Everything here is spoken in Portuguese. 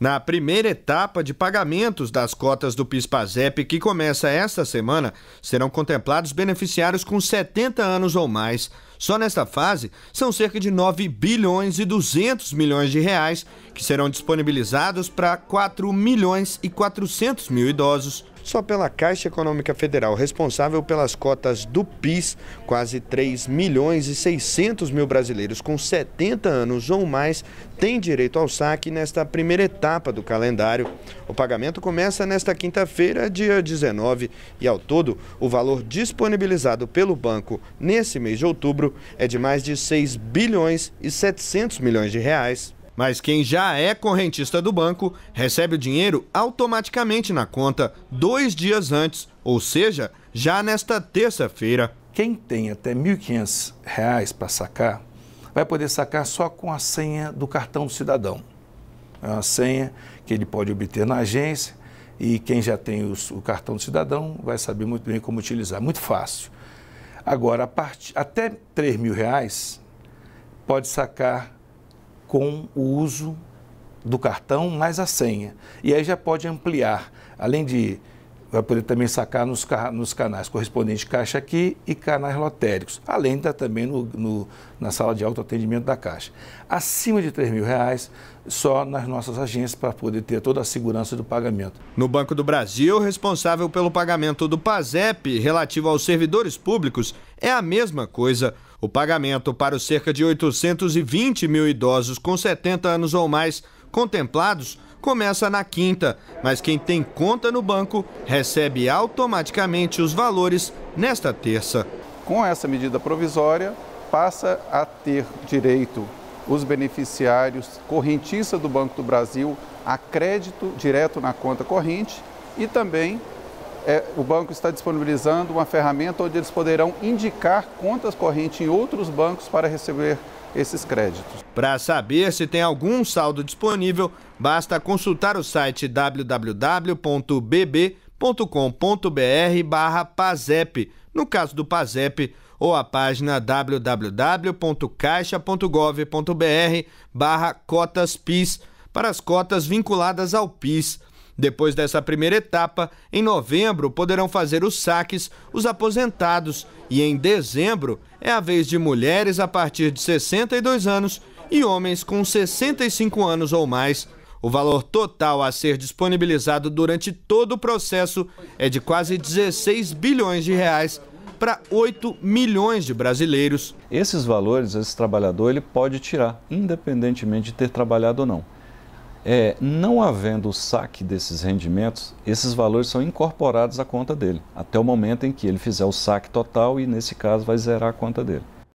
na primeira etapa de pagamentos das cotas do PIS/PASEP, que começa esta semana, serão contemplados beneficiários com 70 anos ou mais. Só nesta fase, são cerca de 9 bilhões e 200 milhões de reais que serão disponibilizados para 4 milhões e 400 mil idosos. Só pela Caixa Econômica Federal, responsável pelas cotas do PIS, quase 3 milhões e 600 mil brasileiros com 70 anos ou mais têm direito ao saque nesta primeira etapa do calendário. O pagamento começa nesta quinta-feira, dia 19, e ao todo, o valor disponibilizado pelo banco nesse mês de outubro é de mais de 6 bilhões e 700 milhões de reais. Mas quem já é correntista do banco recebe o dinheiro automaticamente na conta dois dias antes, ou seja, já nesta terça-feira. Quem tem até R$ 1.500 para sacar, vai poder sacar só com a senha do cartão do cidadão. É uma senha que ele pode obter na agência e quem já tem o, o cartão do cidadão vai saber muito bem como utilizar. Muito fácil. Agora, part... até 3 mil reais pode sacar com o uso do cartão mais a senha. E aí já pode ampliar, além de vai poder também sacar nos, nos canais correspondentes caixa aqui e canais lotéricos, além da tá também no, no, na sala de autoatendimento da caixa. Acima de R$ reais só nas nossas agências para poder ter toda a segurança do pagamento. No Banco do Brasil, responsável pelo pagamento do PASEP relativo aos servidores públicos, é a mesma coisa. O pagamento para os cerca de 820 mil idosos com 70 anos ou mais contemplados começa na quinta, mas quem tem conta no banco recebe automaticamente os valores nesta terça. Com essa medida provisória, passa a ter direito os beneficiários correntista do Banco do Brasil a crédito direto na conta corrente e também é, o banco está disponibilizando uma ferramenta onde eles poderão indicar contas correntes em outros bancos para receber esses créditos. Para saber se tem algum saldo disponível, basta consultar o site www.bb.com.br/pazep, no caso do Pazep, ou a página www.caixa.gov.br/cotaspis para as cotas vinculadas ao PIS. Depois dessa primeira etapa, em novembro poderão fazer os saques os aposentados e em dezembro é a vez de mulheres a partir de 62 anos e homens com 65 anos ou mais. O valor total a ser disponibilizado durante todo o processo é de quase 16 bilhões de reais para 8 milhões de brasileiros. Esses valores, esse trabalhador, ele pode tirar, independentemente de ter trabalhado ou não é, não havendo o saque desses rendimentos, esses valores são incorporados à conta dele, até o momento em que ele fizer o saque total e, nesse caso, vai zerar a conta dele.